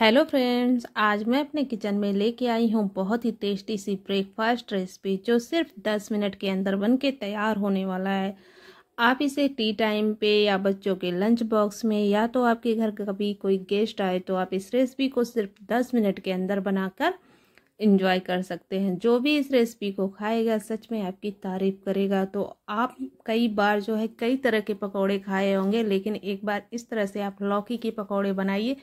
hello friends आज मैं अपने किचन में लेके आई हूँ बहुत ही टेस्टी सी ब्रेकफास्ट रेसिपी जो सिर्फ दस मिनट के अंदर बन के तैयार होने वाला है आप इसे टी टाइम पे या बच्चों के लंच बॉक्स में या तो आपके घर कभी कोई गेस्ट आए तो आप इस रेसिपी को सिर्फ दस मिनट के अंदर बनाकर इंजॉय कर सकते हैं जो भी इस रेसिपी को खाएगा सच में आपकी तारीफ करेगा तो आप कई बार जो है कई तरह के पकौड़े खाए होंगे लेकिन एक बार इस तरह से आप लौकी के पकौड़े बनाइए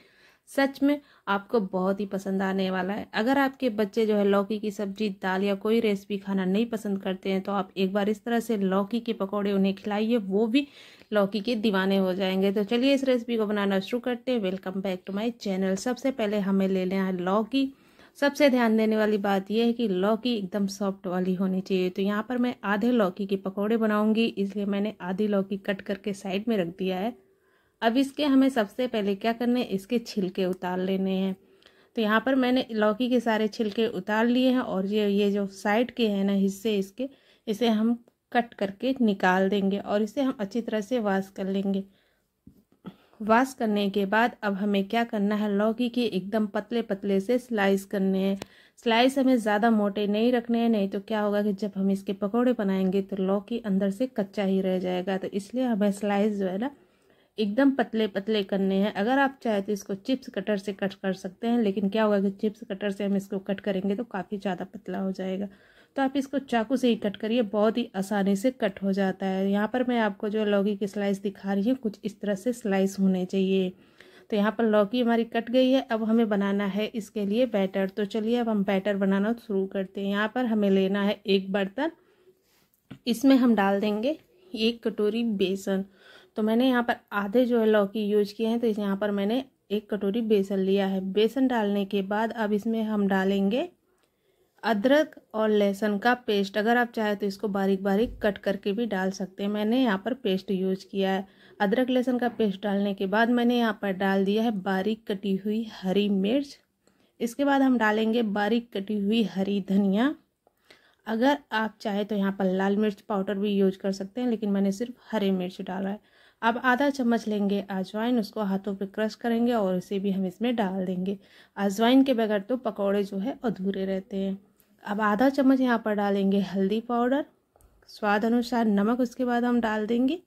सच में आपको बहुत ही पसंद आने वाला है अगर आपके बच्चे जो है लौकी की सब्जी दाल या कोई रेसिपी खाना नहीं पसंद करते हैं तो आप एक बार इस तरह से लौकी के पकौड़े उन्हें खिलाइए वो भी लौकी के दीवाने हो जाएंगे तो चलिए इस रेसिपी को बनाना शुरू करते हैं welcome back to my channel सबसे पहले हमें ले लेना है लौकी सबसे ध्यान देने वाली बात यह है कि लौकी एकदम सॉफ्ट वाली होनी चाहिए तो यहाँ पर मैं आधे लौकी के पकौड़े बनाऊँगी इसलिए मैंने आधी लौकी कट करके साइड में रख दिया है अब इसके हमें सबसे पहले क्या करने इसके छिलके उतार लेने हैं तो यहाँ पर मैंने लौकी के सारे छिलके उतार लिए हैं और ये ये जो साइड के हैं ना हिस्से इसके इसे हम कट करके निकाल देंगे और इसे हम अच्छी तरह से वाश कर लेंगे वाश करने के बाद अब हमें क्या करना है लौकी के एकदम पतले पतले से स्लाइस करने हैं स्लाइस हमें ज़्यादा मोटे नहीं रखने हैं नहीं तो क्या होगा कि जब हम इसके पकौड़े बनाएंगे तो लौकी अंदर से कच्चा ही रह जाएगा तो इसलिए हमें स्लाइस जो है ना एकदम पतले पतले करने हैं अगर आप चाहे तो इसको चिप्स कटर से कट कर सकते हैं लेकिन क्या होगा कि चिप्स कटर से हम इसको कट करेंगे तो काफ़ी ज़्यादा पतला हो जाएगा तो आप इसको चाकू से ही कट करिए बहुत ही आसानी से कट हो जाता है यहाँ पर मैं आपको जो लौकी की स्लाइस दिखा रही हूँ कुछ इस तरह से स्लाइस होने चाहिए तो यहाँ पर लौकी हमारी कट गई है अब हमें बनाना है इसके लिए बैटर तो चलिए अब हम बैटर बनाना शुरू करते हैं यहाँ पर हमें लेना है एक बर्तन इसमें हम डाल देंगे एक कटोरी बेसन तो मैंने यहाँ पर आधे जो है लौकी यूज किए हैं तो इस यहाँ पर मैंने एक कटोरी बेसन लिया है बेसन डालने के बाद अब इसमें हम डालेंगे अदरक और लहसुन का पेस्ट अगर आप चाहें तो इसको बारीक बारीक कट करके भी डाल सकते हैं मैंने यहाँ पर पेस्ट यूज किया है अदरक लहसुन का पेस्ट डालने के बाद मैंने यहाँ पर डाल दिया है बारीक कटी हुई हरी मिर्च इसके बाद हम डालेंगे बारीक कटी हुई हरी धनिया अगर आप चाहें तो यहाँ पर लाल मिर्च पाउडर भी यूज कर सकते हैं लेकिन मैंने सिर्फ हरी मिर्च डाला है अब आधा चम्मच लेंगे अजवाइन उसको हाथों पे क्रश करेंगे और इसे भी हम इसमें डाल देंगे अजवाइन के बगैर तो पकौड़े जो है अधूरे रहते हैं अब आधा चम्मच यहाँ पर डालेंगे हल्दी पाउडर स्वाद अनुसार नमक उसके बाद हम डाल देंगे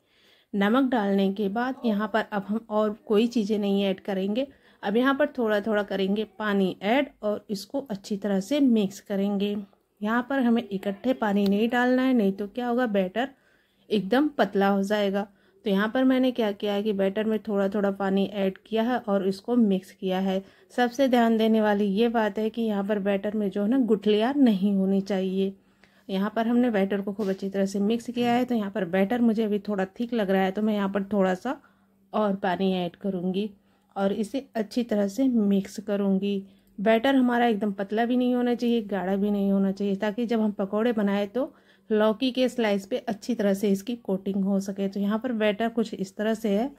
नमक डालने के बाद यहाँ पर अब हम और कोई चीज़ें नहीं ऐड करेंगे अब यहाँ पर थोड़ा थोड़ा करेंगे पानी ऐड और इसको अच्छी तरह से मिक्स करेंगे यहाँ पर हमें इकट्ठे पानी नहीं डालना है नहीं तो क्या होगा बैटर एकदम पतला हो जाएगा तो यहाँ पर मैंने क्या किया है कि बैटर में थोड़ा थोड़ा पानी ऐड किया है और इसको मिक्स किया है सबसे ध्यान देने वाली ये बात है कि यहाँ पर बैटर में जो है ना गुठलियाँ नहीं होनी चाहिए यहाँ पर हमने बैटर को खूब अच्छी तरह से मिक्स किया है तो यहाँ पर बैटर मुझे अभी थोड़ा थिक लग रहा है तो मैं यहाँ पर थोड़ा सा और पानी ऐड करूँगी और इसे अच्छी तरह से मिक्स करूँगी बैटर हमारा एकदम पतला भी नहीं होना चाहिए गाढ़ा भी नहीं होना चाहिए ताकि जब हम पकौड़े बनाए तो लौकी के स्लाइस पे अच्छी तरह से इसकी कोटिंग हो सके तो यहाँ पर बैटर कुछ इस तरह से है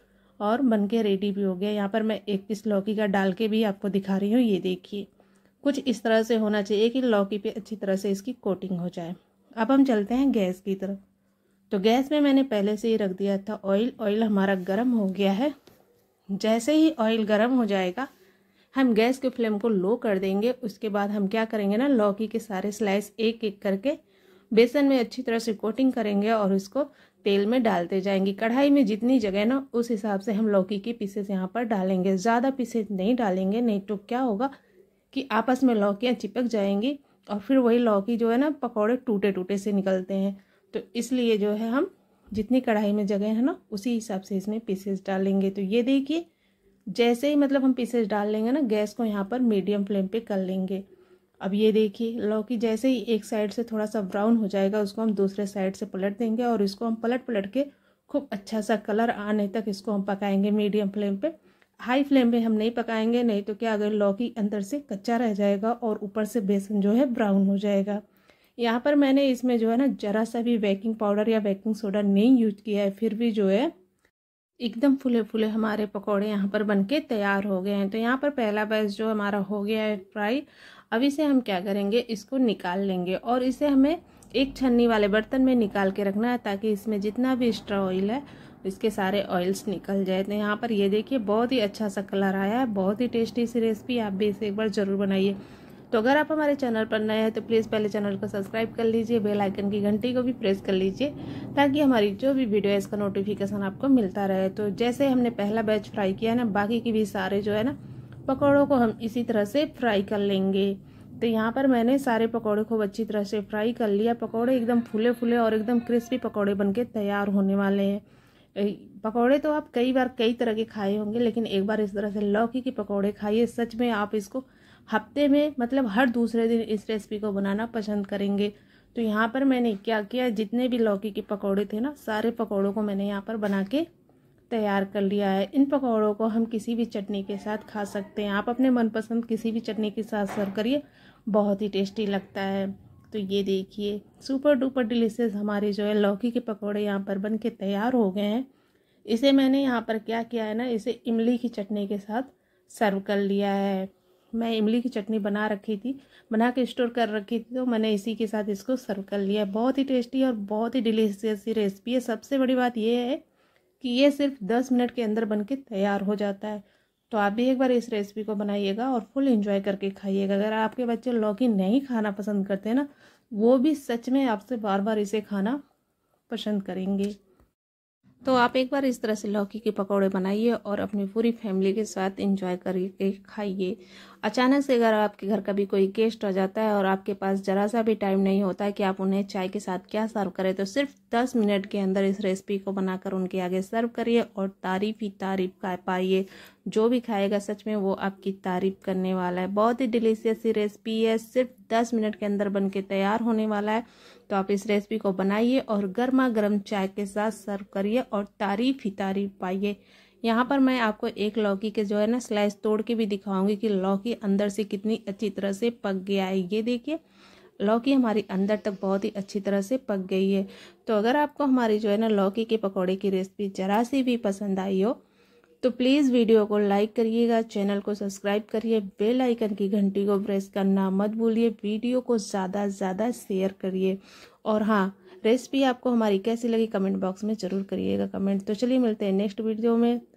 और बन के रेडी भी हो गया यहाँ पर मैं एक पीस लौकी का डाल के भी आपको दिखा रही हूँ ये देखिए कुछ इस तरह से होना चाहिए कि लौकी पे अच्छी तरह से इसकी कोटिंग हो जाए अब हम चलते हैं गैस की तरफ तो गैस में मैंने पहले से ही रख दिया था ऑयल ऑयल हमारा गर्म हो गया है जैसे ही ऑयल गर्म हो जाएगा हम गैस के फ्लेम को लो कर देंगे उसके बाद हम क्या करेंगे ना लौकी के सारे स्लाइस एक एक करके बेसन में अच्छी तरह से कोटिंग करेंगे और उसको तेल में डालते जाएंगे कढ़ाई में जितनी जगह ना उस हिसाब से हम लौकी के पीसेस यहाँ पर डालेंगे ज़्यादा पीसेस नहीं डालेंगे नहीं तो क्या होगा कि आपस में लौकियाँ चिपक जाएंगी और फिर वही लौकी जो है ना पकौड़े टूटे टूटे से निकलते हैं तो इसलिए जो है हम जितनी कढ़ाई में जगह है ना उसी हिसाब से इसमें पीसेस डालेंगे तो ये देखिए जैसे ही मतलब हम पीसेस डाल लेंगे ना गैस को यहाँ पर मीडियम फ्लेम पे कर लेंगे अब ये देखिए लौकी जैसे ही एक साइड से थोड़ा सा ब्राउन हो जाएगा उसको हम दूसरे साइड से पलट देंगे और इसको हम पलट पलट के खूब अच्छा सा कलर आने तक इसको हम पकाएंगे मीडियम फ्लेम पे हाई फ्लेम पे हम नहीं पकाएंगे नहीं तो क्या अगर लौकी अंदर से कच्चा रह जाएगा और ऊपर से बेसन जो है ब्राउन हो जाएगा यहाँ पर मैंने इसमें जो है ना ज़रा सा भी बेकिंग पाउडर या बेकिंग सोडा नहीं यूज किया है फिर भी जो है एकदम फुले फुले हमारे पकोड़े यहाँ पर बनके तैयार हो गए हैं तो यहाँ पर पहला बैच जो हमारा हो गया है फ्राई अब इसे हम क्या करेंगे इसको निकाल लेंगे और इसे हमें एक छन्नी वाले बर्तन में निकाल के रखना है ताकि इसमें जितना भी एक्स्ट्रा ऑयल है इसके सारे ऑयल्स निकल जाए तो यहाँ पर ये देखिए बहुत ही अच्छा सा कलर आया है बहुत ही टेस्टी सी रेसिपी आप भी इसे एक बार ज़रूर बनाइए तो अगर आप हमारे चैनल पर नए हैं तो प्लीज़ पहले चैनल को सब्सक्राइब कर लीजिए बेल आइकन की घंटी को भी प्रेस कर लीजिए ताकि हमारी जो भी वीडियो है इसका नोटिफिकेशन आपको मिलता रहे तो जैसे हमने पहला बैच फ्राई किया है ना बाकी के भी सारे जो है ना पकौड़ों को हम इसी तरह से फ्राई कर लेंगे तो यहाँ पर मैंने सारे पकौड़े खूब अच्छी तरह से फ्राई कर लिया पकौड़े एकदम फूले फूले और एकदम क्रिस्पी पकौड़े बन तैयार होने वाले हैं पकौड़े तो आप कई बार कई तरह के खाए होंगे लेकिन एक बार इस तरह से लौकी के पकौड़े खाइए सच में आप इसको हफ्ते में मतलब हर दूसरे दिन इस रेसिपी को बनाना पसंद करेंगे तो यहाँ पर मैंने क्या किया जितने भी लौकी के पकौड़े थे ना सारे पकौड़ों को मैंने यहाँ पर बना के तैयार कर लिया है इन पकौड़ों को हम किसी भी चटनी के साथ खा सकते हैं आप अपने मनपसंद किसी भी चटनी के साथ सर्व करिए बहुत ही टेस्टी लगता है तो ये देखिए सुपर डुपर डिलीशियस हमारे जो है लौकी के पकौड़े यहाँ पर बन के तैयार हो गए हैं इसे मैंने यहाँ पर क्या किया है ना इसे इमली की चटनी के साथ सर्व कर लिया है मैं इमली की चटनी बना रखी थी बना के स्टोर कर रखी थी तो मैंने इसी के साथ इसको सर्व कर लिया बहुत ही टेस्टी और बहुत ही डिलीशियस रेसिपी है सबसे बड़ी बात यह है कि ये सिर्फ दस मिनट के अंदर बन के तैयार हो जाता है तो आप भी एक बार इस रेसिपी को बनाइएगा और फुल इन्जॉय करके खाइएगा अगर आपके बच्चे लौकी नहीं खाना पसंद करते हैं ना वो भी सच में आपसे बार बार इसे खाना पसंद करेंगे तो आप एक बार इस तरह से लौकी के पकौड़े बनाइए और अपनी पूरी फैमिली के साथ इंजॉय करके खाइए अचानक से अगर आपके घर का भी कोई गेस्ट आ जाता है और आपके पास ज़रा सा भी टाइम नहीं होता है कि आप उन्हें चाय के साथ क्या सर्व करें तो सिर्फ दस मिनट के अंदर इस रेसिपी को बनाकर उनके आगे सर्व करिए और तारीफ़ ही तारीफ खा पाइए जो भी खाएगा सच में वो आपकी तारीफ करने वाला है बहुत ही डिलीशियस सी रेसिपी है सिर्फ दस मिनट के अंदर बन के तैयार होने वाला है तो आप इस रेसिपी को बनाइए और गर्मा गर्म चाय के साथ सर्व करिए और तारीफ ही तारीफ पाइए यहाँ पर मैं आपको एक लौकी के जो है ना स्लाइस तोड़ के भी दिखाऊंगी कि लौकी अंदर से कितनी अच्छी तरह से पक गया है ये देखिए लौकी हमारी अंदर तक बहुत ही अच्छी तरह से पक गई है तो अगर आपको हमारी जो है ना लौकी के पकौड़े की रेसिपी जरा सी भी पसंद आई हो तो प्लीज़ वीडियो को लाइक करिएगा चैनल को सब्सक्राइब करिए बेल आइकन की घंटी को प्रेस करना मत भूलिए वीडियो को ज़्यादा से ज़्यादा शेयर करिए और हाँ रेसिपी आपको हमारी कैसी लगी कमेंट बॉक्स में ज़रूर करिएगा कमेंट तो चलिए मिलते हैं नेक्स्ट वीडियो में